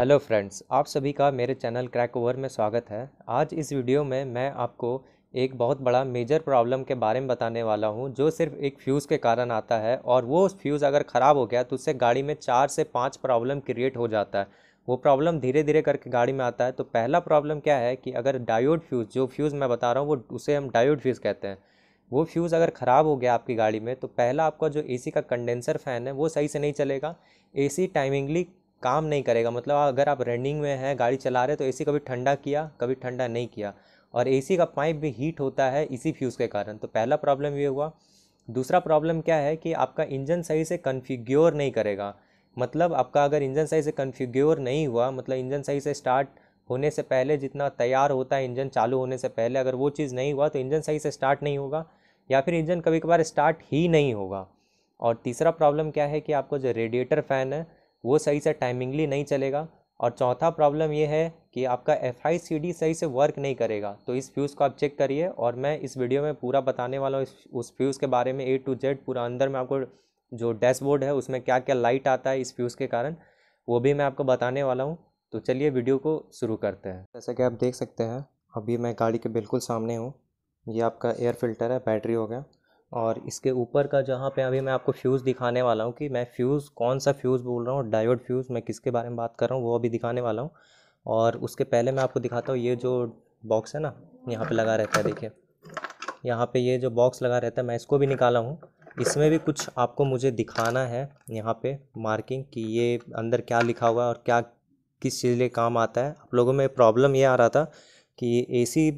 hello friends आप सभी का मेरे चैनल क्रैक ओवर में स्वागत है आज इस वीडियो में मैं आपको एक बहुत बड़ा मेजर प्रॉब्लम के बारे में बताने वाला हूं जो सिर्फ एक फ्यूज़ के कारण आता है और वो फ्यूज़ अगर ख़राब हो गया तो उससे गाड़ी में चार से पाँच प्रॉब्लम क्रिएट हो जाता है वो प्रॉब्लम धीरे धीरे करके गाड़ी में आता है तो पहला प्रॉब्लम क्या है कि अगर डायोड फ्यूज़ जो फ्यूज़ मैं बता रहा हूँ वो उसे हम डायोड फ्यूज़ कहते हैं वो फ्यूज़ अगर ख़राब हो गया आपकी गाड़ी में तो पहला आपका जो एसी का कंडेंसर फ़ैन है वो सही से नहीं चलेगा एसी टाइमिंगली काम नहीं करेगा मतलब अगर आप रनिंग में हैं गाड़ी चला रहे तो ए कभी ठंडा किया कभी ठंडा नहीं किया और ए का पाइप भी हीट होता है इसी फ्यूज़ के कारण तो पहला प्रॉब्लम ये हुआ दूसरा प्रॉब्लम क्या है कि आपका इंजन सही से कन्फिग्योर नहीं करेगा मतलब आपका अगर इंजन सही से कन्फिग्योर नहीं हुआ मतलब इंजन सही से स्टार्ट होने से पहले जितना तैयार होता है इंजन चालू होने से पहले अगर वो चीज़ नहीं हुआ तो इंजन सही से स्टार्ट नहीं होगा या फिर इंजन कभी कभार स्टार्ट ही नहीं होगा और तीसरा प्रॉब्लम क्या है कि आपको जो रेडिएटर फ़ैन है वो सही से टाइमिंगली नहीं चलेगा और चौथा प्रॉब्लम ये है कि आपका एफ आई सी डी सही से वर्क नहीं करेगा तो इस फ्यूज़ को आप चेक करिए और मैं इस वीडियो में पूरा बताने वाला हूँ उस फ्यूज़ के बारे में ए टू जेड पूरा अंदर में आपको जो डैशबोर्ड है उसमें क्या क्या लाइट आता है इस फ्यूज़ के कारण वो भी मैं आपको बताने वाला हूँ तो चलिए वीडियो को शुरू करते हैं जैसा कि आप देख सकते हैं अभी मैं गाड़ी के बिल्कुल सामने हूँ ये आपका एयर फिल्टर है बैटरी हो गया और इसके ऊपर का जहाँ पे अभी मैं आपको फ्यूज़ दिखाने वाला हूँ कि मैं फ्यूज़ कौन सा फ्यूज़ बोल रहा हूँ डायोड फ्यूज़ मैं किसके बारे में बात कर रहा हूँ वो अभी दिखाने वाला हूँ और उसके पहले मैं आपको दिखाता हूँ ये जो बॉक्स है ना यहाँ पे लगा रहता है देखिए यहाँ पे ये जो बॉक्स लगा रहता है मैं इसको भी निकाला हूँ इसमें भी कुछ आपको मुझे दिखाना है यहाँ पे मार्किंग कि ये अंदर क्या लिखा हुआ है और क्या किस चीज़ लिए काम आता है आप लोगों में प्रॉब्लम ये आ रहा था कि एसी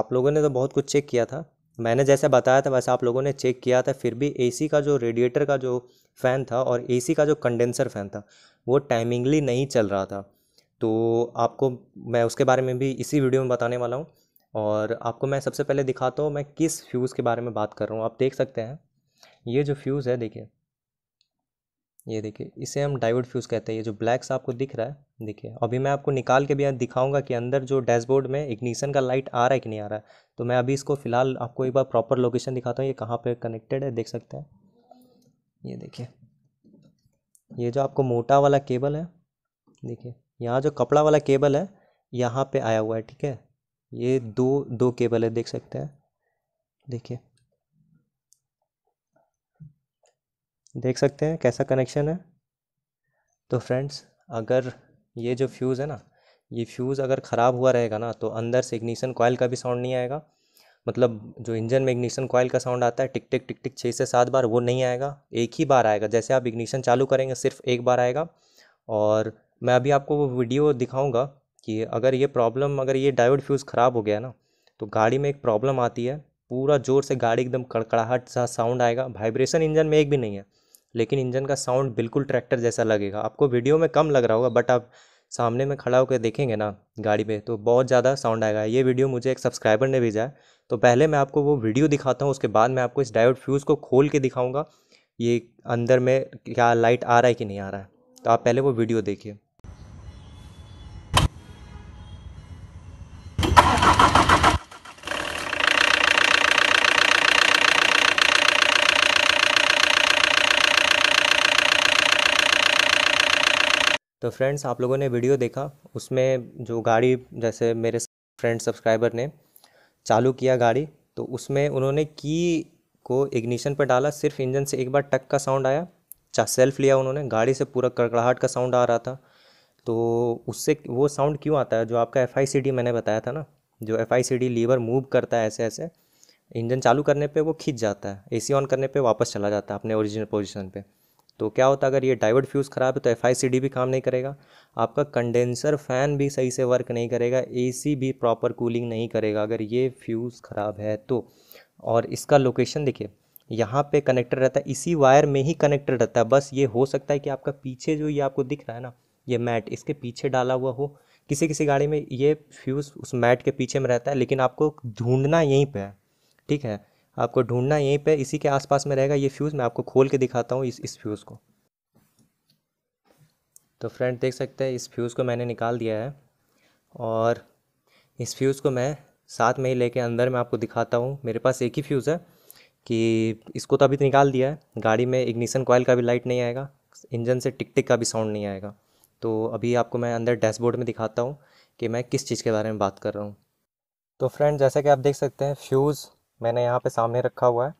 आप लोगों ने तो बहुत कुछ चेक किया था मैंने जैसे बताया था वैसे आप लोगों ने चेक किया था फिर भी एसी का जो रेडिएटर का जो फ़ैन था और एसी का जो कंडेंसर फ़ैन था वो टाइमिंगली नहीं चल रहा था तो आपको मैं उसके बारे में भी इसी वीडियो में बताने वाला हूँ और आपको मैं सबसे पहले दिखाता हूँ मैं किस फ्यूज़ के बारे में बात कर रहा हूँ आप देख सकते हैं ये जो फ्यूज़ है देखिए ये देखिए इसे हम डायोड फ्यूज़ कहते हैं ये जो ब्लैक सा आपको दिख रहा है देखिए अभी मैं आपको निकाल के भी दिखाऊंगा कि अंदर जो डैशबोर्ड में इग्निशन का लाइट आ रहा है कि नहीं आ रहा है तो मैं अभी इसको फ़िलहाल आपको एक बार प्रॉपर लोकेशन दिखाता हूँ ये कहाँ पर कनेक्टेड है देख सकते हैं ये देखिए ये जो आपको मोटा वाला केबल है देखिए यहाँ जो कपड़ा वाला केबल है यहाँ पर आया हुआ है ठीक है ये दो दो केबल है देख सकते हैं देखिए देख सकते हैं कैसा कनेक्शन है तो फ्रेंड्स अगर ये जो फ्यूज़ है ना ये फ्यूज़ अगर ख़राब हुआ रहेगा ना तो अंदर से इग्निशन कॉयल का भी साउंड नहीं आएगा मतलब जो इंजन में इग्निशन कॉयल का साउंड आता है टिक टिक टिक टिक छः से सात बार वो नहीं आएगा एक ही बार आएगा जैसे आप इग्निशन चालू करेंगे सिर्फ एक बार आएगा और मैं अभी आपको वो वीडियो दिखाऊंगा कि अगर ये प्रॉब्लम अगर ये डायोड फ्यूज़ ख़राब हो गया ना तो गाड़ी में एक प्रॉब्लम आती है पूरा ज़ोर से गाड़ी एकदम कड़कड़ाहट सा साउंड आएगा वाइब्रेशन इंजन में एक भी नहीं है लेकिन इंजन का साउंड बिल्कुल ट्रैक्टर जैसा लगेगा आपको वीडियो में कम लग रहा होगा बट आप सामने में खड़ा होकर देखेंगे ना गाड़ी में तो बहुत ज़्यादा साउंड आएगा ये वीडियो मुझे एक सब्सक्राइबर ने भेजा है तो पहले मैं आपको वो वीडियो दिखाता हूँ उसके बाद मैं आपको इस डायोड फ्यूज़ को खोल के दिखाऊँगा ये अंदर में क्या लाइट आ रहा है कि नहीं आ रहा है तो आप पहले वो वीडियो देखिए तो फ्रेंड्स आप लोगों ने वीडियो देखा उसमें जो गाड़ी जैसे मेरे फ्रेंड सब्सक्राइबर ने चालू किया गाड़ी तो उसमें उन्होंने की को इग्निशन पर डाला सिर्फ इंजन से एक बार टक का साउंड आया चाह सेल्फ लिया उन्होंने गाड़ी से पूरा कड़कड़ाहट का साउंड आ रहा था तो उससे वो साउंड क्यों आता है जो आपका एफ आई मैंने बताया था ना जो एफ आई लीवर मूव करता है ऐसे ऐसे इंजन चालू करने पे वो खींच जाता है एसी ऑन करने पे वापस चला जाता है अपने ओरिजिनल पोजीशन पे तो क्या होता है अगर ये डाइवर्ट फ्यूज़ ख़राब है तो एफ भी काम नहीं करेगा आपका कंडेंसर फ़ैन भी सही से वर्क नहीं करेगा ए भी प्रॉपर कूलिंग नहीं करेगा अगर ये फ्यूज़ ख़राब है तो और इसका लोकेशन देखिए यहाँ पे कनेक्टेड रहता है इसी वायर में ही कनेक्टेड रहता है बस ये हो सकता है कि आपका पीछे जो ये आपको दिख रहा है ना ये मैट इसके पीछे डाला हुआ हो किसी किसी गाड़ी में ये फ्यूज़ उस मैट के पीछे में रहता है लेकिन आपको ढूंढना यहीं पे है ठीक है आपको ढूंढना यहीं पे इसी के आसपास में रहेगा ये फ्यूज़ मैं आपको खोल के दिखाता हूँ इस इस फ्यूज़ को तो फ्रेंड देख सकते हैं इस फ्यूज़ को मैंने निकाल दिया है और इस फ्यूज़ को मैं साथ में ही लेके अंदर में आपको दिखाता हूँ मेरे पास एक ही फ्यूज़ है कि इसको तो अभी तो निकाल दिया है गाड़ी में इग्निशन कॉयल का भी लाइट नहीं आएगा इंजन से टिक टिक का भी साउंड नहीं आएगा तो अभी आपको मैं अंदर डैशबोर्ड में दिखाता हूँ कि मैं किस चीज़ के बारे में बात कर रहा हूँ तो फ्रेंड जैसा कि आप देख सकते हैं फ्यूज़ मैंने यहाँ पे सामने रखा हुआ है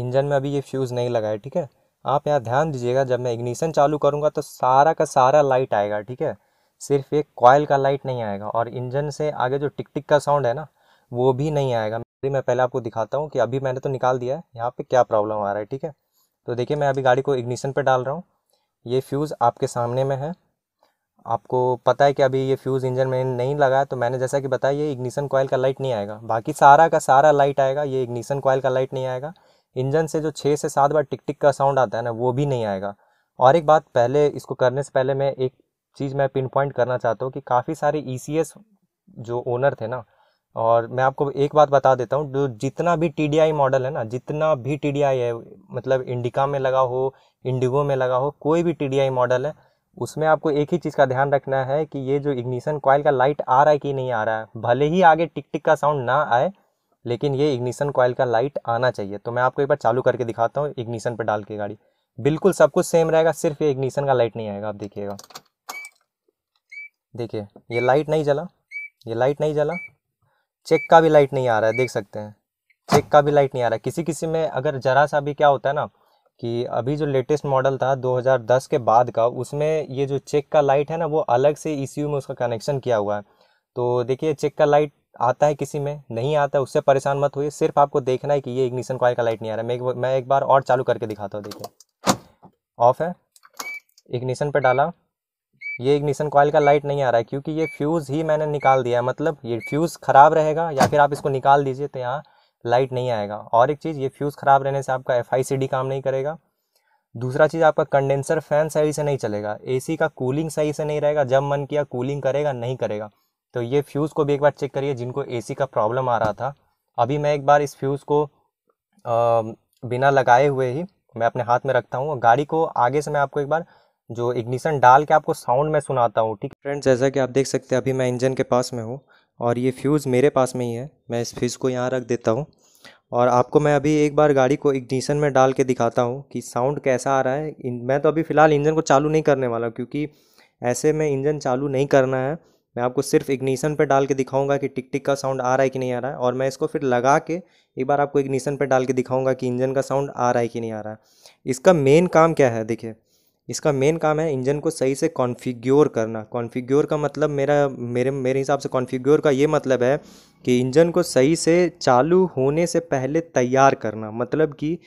इंजन में अभी ये फ्यूज़ नहीं लगा है ठीक है आप यहाँ ध्यान दीजिएगा जब मैं इग्निशन चालू करूँगा तो सारा का सारा लाइट आएगा ठीक है सिर्फ एक कॉयल का लाइट नहीं आएगा और इंजन से आगे जो टिक टिक का साउंड है ना वो भी नहीं आएगा मैं पहले आपको दिखाता हूँ कि अभी मैंने तो निकाल दिया है यहाँ पर क्या प्रॉब्लम आ रहा है ठीक है तो देखिए मैं अभी गाड़ी को इग्निशन पर डाल रहा हूँ ये फ्यूज़ आपके सामने में है आपको पता है कि अभी ये फ्यूज़ इंजन में नहीं लगाया तो मैंने जैसा कि बताया ये इग्निशन कॉयल का लाइट नहीं आएगा बाकी सारा का सारा लाइट आएगा ये इग्निशन कॉयल का लाइट नहीं आएगा इंजन से जो छः से सात बार टिक टिक का साउंड आता है ना वो भी नहीं आएगा और एक बात पहले इसको करने से पहले मैं एक चीज़ मैं पिन पॉइंट करना चाहता हूँ कि काफ़ी सारे ई e जो ओनर थे ना और मैं आपको एक बात बता देता हूँ जो जितना भी टी मॉडल है ना जितना भी टी है मतलब इंडिका में लगा हो इंडिगो में लगा हो कोई भी टी मॉडल है उसमें आपको एक ही चीज़ का ध्यान रखना है कि ये जो इग्निशन कॉयल का लाइट आ रहा है कि नहीं आ रहा है भले ही आगे टिक टिक का साउंड ना आए लेकिन ये इग्निशन कॉयल का लाइट आना चाहिए तो मैं आपको एक बार चालू करके दिखाता हूँ इग्निशन पर डाल के गाड़ी बिल्कुल सब कुछ सेम रहेगा सिर्फ ये इग्निशन का लाइट नहीं आएगा आप देखिएगा देखिए ये लाइट नहीं जला ये लाइट नहीं जला चेक का भी लाइट नहीं आ रहा है देख सकते हैं चेक का भी लाइट नहीं आ रहा है किसी किसी में अगर ज़रा सा भी क्या होता है ना कि अभी जो लेटेस्ट मॉडल था 2010 के बाद का उसमें ये जो चेक का लाइट है ना वो अलग से ई में उसका कनेक्शन किया हुआ है तो देखिए चेक का लाइट आता है किसी में नहीं आता है उससे परेशान मत होइए सिर्फ आपको देखना है कि ये इग्निशन कॉयल का लाइट नहीं आ रहा मैं मैं एक बार और चालू करके दिखाता हूँ देखिए ऑफ है इग्निशन पर डाला ये इग्निशन कॉयल का लाइट नहीं आ रहा है क्योंकि ये फ्यूज़ ही मैंने निकाल दिया है मतलब ये फ्यूज़ ख़राब रहेगा या फिर आप इसको निकाल दीजिए तो यहाँ लाइट नहीं आएगा और एक चीज़ ये फ्यूज़ ख़राब रहने से आपका एफ काम नहीं करेगा दूसरा चीज़ आपका कंडेंसर फैन सही से नहीं चलेगा एसी का कूलिंग सही से नहीं रहेगा जब मन किया कूलिंग करेगा नहीं करेगा तो ये फ्यूज़ को भी एक बार चेक करिए जिनको एसी का प्रॉब्लम आ रहा था अभी मैं एक बार इस फ्यूज़ को आ, बिना लगाए हुए ही मैं अपने हाथ में रखता हूँ गाड़ी को आगे से मैं आपको एक बार जो इग्निशन डाल के आपको साउंड में सुनाता हूँ ठीक फ्रेंड्स जैसा कि आप देख सकते हैं अभी मैं इंजन के पास में हूँ और ये फ्यूज़ मेरे पास में ही है मैं इस फ्यूज़ को यहाँ रख देता हूँ और आपको मैं अभी एक बार गाड़ी को इग्निशन में डाल के दिखाता हूँ कि साउंड कैसा आ रहा है मैं तो अभी फ़िलहाल इंजन को चालू नहीं करने वाला क्योंकि ऐसे में इंजन चालू नहीं करना है मैं आपको सिर्फ इग्निशन पर डाल के दिखाऊंगा कि टिक टिक का साउंड आ रहा है कि नहीं आ रहा है और मैं इसको फिर लगा के एक बार आपको इग्निशन पर डाल के दिखाऊंगा कि इंजन का साउंड आ रहा है कि नहीं आ रहा है इसका मेन काम क्या है देखिए इसका मेन काम है इंजन को सही से कॉन्फ़िग्योर करना कॉन्फ़िग्योर का मतलब मेरा मेरे मेरे हिसाब से कॉन्फ़िग्योर का ये मतलब है कि इंजन को सही से चालू होने से पहले तैयार करना मतलब कि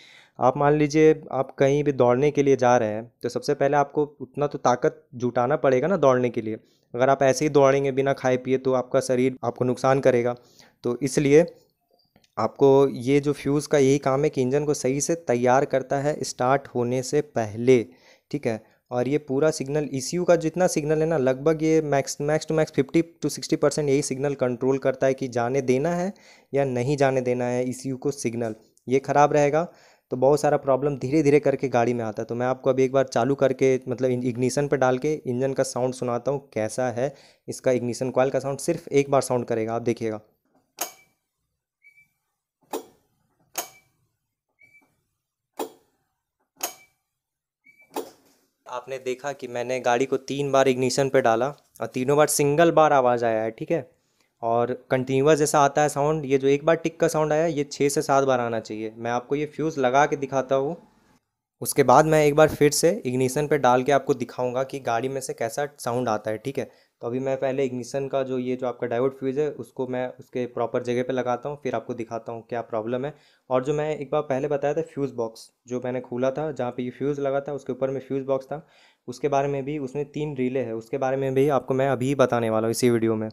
आप मान लीजिए आप कहीं भी दौड़ने के लिए जा रहे हैं तो सबसे पहले आपको उतना तो ताकत जुटाना पड़ेगा ना दौड़ने के लिए अगर आप ऐसे ही दौड़ेंगे बिना खाए पिए तो आपका शरीर आपको नुकसान करेगा तो इसलिए आपको ये जो फ्यूज़ का यही काम है कि इंजन को सही से तैयार करता है स्टार्ट होने से पहले ठीक है और ये पूरा सिग्नल ई का जितना सिग्नल है ना लगभग ये max max to max fifty to sixty percent यही सिग्नल कंट्रोल करता है कि जाने देना है या नहीं जाने देना है ई को सिग्नल ये ख़राब रहेगा तो बहुत सारा प्रॉब्लम धीरे धीरे करके गाड़ी में आता है तो मैं आपको अभी एक बार चालू करके मतलब इग्निशन पर डाल के इंजन का साउंड सुनाता हूँ कैसा है इसका इग्निशन कॉयल का साउंड सिर्फ एक बार साउंड करेगा आप देखिएगा आपने देखा कि मैंने गाड़ी को तीन बार इग्निशन पे डाला और तीनों बार सिंगल बार आवाज़ आया है ठीक है और कंटिन्यूस जैसा आता है साउंड ये जो एक बार टिक का साउंड आया ये छः से सात बार आना चाहिए मैं आपको ये फ्यूज़ लगा के दिखाता हूँ उसके बाद मैं एक बार फिर से इग्निशन पे डाल के आपको दिखाऊंगा कि गाड़ी में से कैसा साउंड आता है ठीक है तो अभी मैं पहले इग्निशन का जो ये जो आपका डायोड फ्यूज़ है उसको मैं उसके प्रॉपर जगह पे लगाता हूँ फिर आपको दिखाता हूँ क्या प्रॉब्लम है और जो मैं एक बार पहले बताया था फ्यूज़ बॉक्स जो मैंने खोला था जहाँ पे ये फ्यूज़ लगा था उसके ऊपर में फ्यूज़ बॉक्स था उसके बारे में भी उसमें तीन रीले है उसके बारे में भी आपको मैं अभी बताने वाला हूँ इसी वीडियो में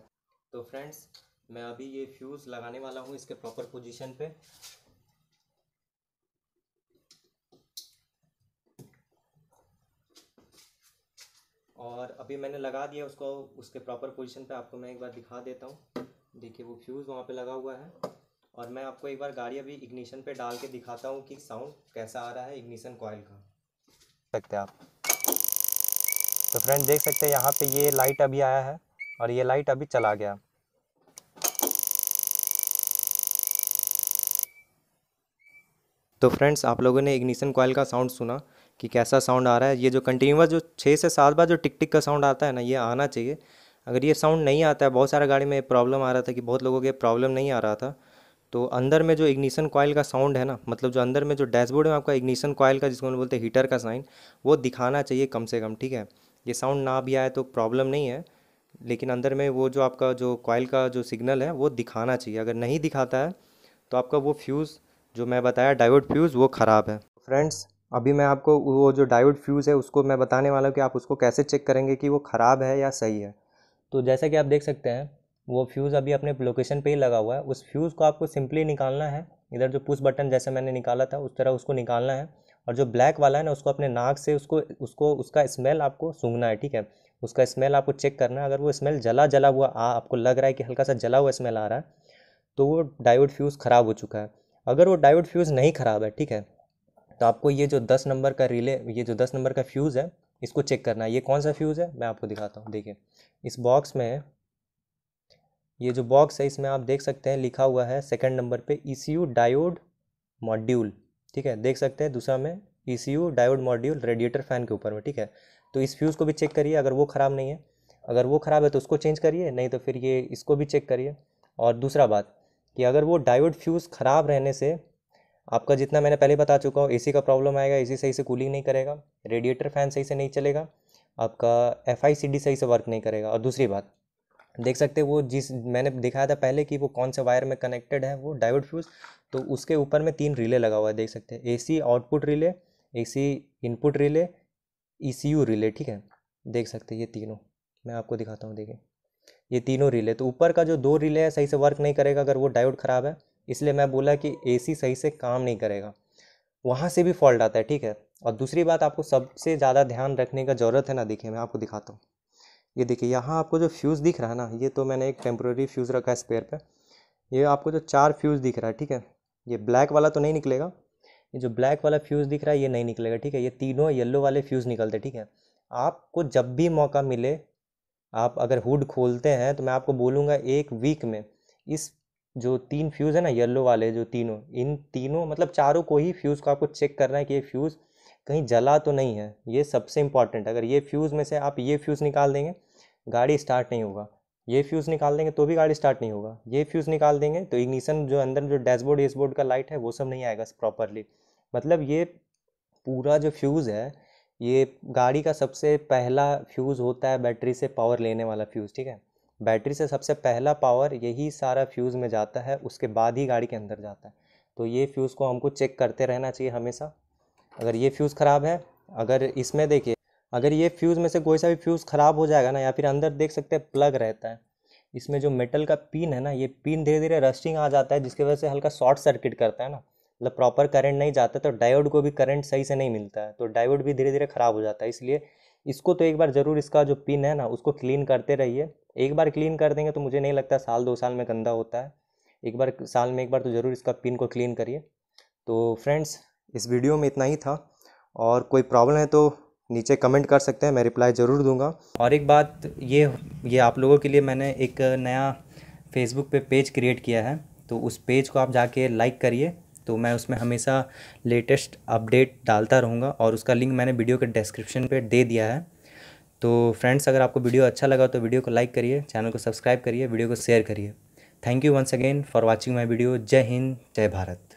तो फ्रेंड्स मैं अभी ये फ्यूज़ लगाने वाला हूँ इसके प्रॉपर पोजिशन पर और अभी मैंने लगा दिया उसको उसके प्रॉपर पोजिशन पर आपको मैं एक बार दिखा देता हूँ देखिए वो फ्यूज़ वहाँ पे लगा हुआ है और मैं आपको एक बार गाड़ी अभी इग्निशन पे डाल के दिखाता हूँ कि साउंड कैसा आ रहा है इग्निशन कॉयल का सकते आप तो फ्रेंड देख सकते हैं यहाँ पे ये लाइट अभी आया है और ये लाइट अभी चला गया तो फ्रेंड्स आप लोगों ने इग्निशन कॉयल का साउंड सुना कि कैसा साउंड आ रहा है ये जो कंटिन्यूस जो छः से सात बार जो टिक टिक का साउंड आता है ना ये आना चाहिए अगर ये साउंड नहीं आता है बहुत सारा गाड़ी में प्रॉब्लम आ रहा था कि बहुत लोगों के प्रॉब्लम नहीं आ रहा था तो अंदर में जो इग्निशन कॉयल का साउंड है ना मतलब जो अंदर में जो डैशबोर्ड में आपका इग्निशन कॉयल का जिसको हम बोलते हैं हीटर का साइन वो दिखाना चाहिए कम से कम ठीक है ये साउंड ना भी आए तो प्रॉब्लम नहीं है लेकिन अंदर में वो जो आपका जो कॉयल का जो सिग्नल है वो दिखाना चाहिए अगर नहीं दिखाता है तो आपका वो फ्यूज़ जो मैं बताया डायोड फ्यूज़ वो ख़राब है फ्रेंड्स अभी मैं आपको वो जो डायोड फ्यूज़ है उसको मैं बताने वाला हूँ कि आप उसको कैसे चेक करेंगे कि वो ख़राब है या सही है तो जैसा कि आप देख सकते हैं वो फ्यूज़ अभी अपने लोकेशन पे ही लगा हुआ है उस फ्यूज़ को आपको सिंपली निकालना है इधर जो पुश बटन जैसे मैंने निकाला था उस तरह उसको निकालना है और जो ब्लैक वाला है ना उसको अपने नाक से उसको उसको उसका स्मेल आपको सूंघना है ठीक है उसका स्मेल आपको चेक करना है अगर वो स्मेल जला जला हुआ आ आपको लग रहा है कि हल्का सा जला हुआ स्मेल आ रहा है तो वो डायोड फ्यूज़ ख़राब हो चुका है अगर वो डायोड फ्यूज़ नहीं ख़राब है ठीक है तो आपको ये जो दस नंबर का रिले ये जो दस नंबर का फ्यूज़ है इसको चेक करना है ये कौन सा फ्यूज़ है मैं आपको दिखाता हूँ देखिए इस बॉक्स में ये जो बॉक्स है इसमें आप देख सकते हैं लिखा हुआ है सेकंड नंबर पे ई डायोड मॉड्यूल ठीक है देख सकते हैं दूसरा में ई डायोड मॉड्यूल रेडिएटर फ़ैन के ऊपर में ठीक है तो इस फ्यूज़ को भी चेक करिए अगर वो ख़राब नहीं है अगर वो ख़राब है तो उसको चेंज करिए नहीं तो फिर ये इसको भी चेक करिए और दूसरा बात कि अगर वो डायोड फ्यूज़ ख़राब रहने से आपका जितना मैंने पहले बता चुका हूँ एसी का प्रॉब्लम आएगा एसी सही से कूलिंग नहीं करेगा रेडिएटर फैन सही से नहीं चलेगा आपका एफ आई सी डी सही से वर्क नहीं करेगा और दूसरी बात देख सकते हैं वो जिस मैंने दिखाया था पहले कि वो कौन से वायर में कनेक्टेड है वो डायोड फ्यूज़ तो उसके ऊपर में तीन रिले लगा हुआ है देख सकते हैं AC output relay AC input relay ECU relay ठीक है देख सकते हैं ये तीनों मैं आपको दिखाता हूँ देखिए ये तीनों रिले तो ऊपर का जो दो रिले है सही से वर्क नहीं करेगा अगर वो डायोड ख़राब है इसलिए मैं बोला कि ए सही से काम नहीं करेगा वहाँ से भी फॉल्ट आता है ठीक है और दूसरी बात आपको सबसे ज़्यादा ध्यान रखने का ज़रूरत है ना देखिए मैं आपको दिखाता हूँ ये देखिए यहाँ आपको जो फ्यूज़ दिख रहा है ना ये तो मैंने एक टेम्प्रोरी फ्यूज़ रखा है स्पेयर पे ये आपको जो चार फ्यूज़ दिख रहा है ठीक है ये ब्लैक वाला तो नहीं निकलेगा ये जो ब्लैक वाला फ्यूज़ दिख रहा है ये नहीं निकलेगा ठीक है ये तीनों येलो वाले फ्यूज़ निकलते ठीक है आपको जब भी मौका मिले आप अगर हुड खोलते हैं तो मैं आपको बोलूँगा एक वीक में इस जो तीन फ्यूज़ है ना येलो वाले जो तीनों इन तीनों मतलब चारों को ही फ्यूज़ को आपको चेक करना है कि ये फ्यूज़ कहीं जला तो नहीं है ये सबसे है अगर ये फ्यूज़ में से आप ये फ्यूज़ निकाल देंगे गाड़ी स्टार्ट नहीं होगा ये फ्यूज़ निकाल देंगे तो भी गाड़ी स्टार्ट नहीं होगा ये फ्यूज़ निकाल देंगे तो इग्निशन जो अंदर जो डैशबोर्ड एसबोर्ड का लाइट है वो सब नहीं आएगा प्रॉपरली मतलब ये पूरा जो फ्यूज़ है ये गाड़ी का सबसे पहला फ्यूज़ होता है बैटरी से पावर लेने वाला फ्यूज़ ठीक है बैटरी से सबसे पहला पावर यही सारा फ्यूज़ में जाता है उसके बाद ही गाड़ी के अंदर जाता है तो ये फ्यूज़ को हमको चेक करते रहना चाहिए हमेशा अगर ये फ्यूज़ ख़राब है अगर इसमें देखिए अगर ये फ्यूज़ में से कोई सा भी फ्यूज़ ख़राब हो जाएगा ना या फिर अंदर देख सकते हैं प्लग रहता है इसमें जो मेटल का पिन है ना ये पिन धीरे धीरे रस्टिंग आ जाता है जिसकी वजह से हल्का शॉर्ट सर्किट करता है ना मतलब प्रॉपर करंट नहीं जाता तो डायोड को भी करंट सही से नहीं मिलता है तो डायोड भी धीरे धीरे ख़राब हो जाता है इसलिए इसको तो एक बार ज़रूर इसका जो पिन है ना उसको क्लीन करते रहिए एक बार क्लीन कर देंगे तो मुझे नहीं लगता साल दो साल में गंदा होता है एक बार साल में एक बार तो ज़रूर इसका पिन को क्लीन करिए तो फ्रेंड्स इस वीडियो में इतना ही था और कोई प्रॉब्लम है तो नीचे कमेंट कर सकते हैं मैं रिप्लाई ज़रूर दूंगा और एक बात ये ये आप लोगों के लिए मैंने एक नया फेसबुक पे पेज क्रिएट किया है तो उस पेज को आप जाके लाइक करिए तो मैं उसमें हमेशा लेटेस्ट अपडेट डालता रहूँगा और उसका लिंक मैंने वीडियो के डिस्क्रिप्शन पर दे दिया है तो फ्रेंड्स अगर आपको वीडियो अच्छा लगा तो वीडियो को लाइक करिए चैनल को सब्सक्राइब करिए वीडियो को शेयर करिए thank you once again for watching my video जय हिंद जय भारत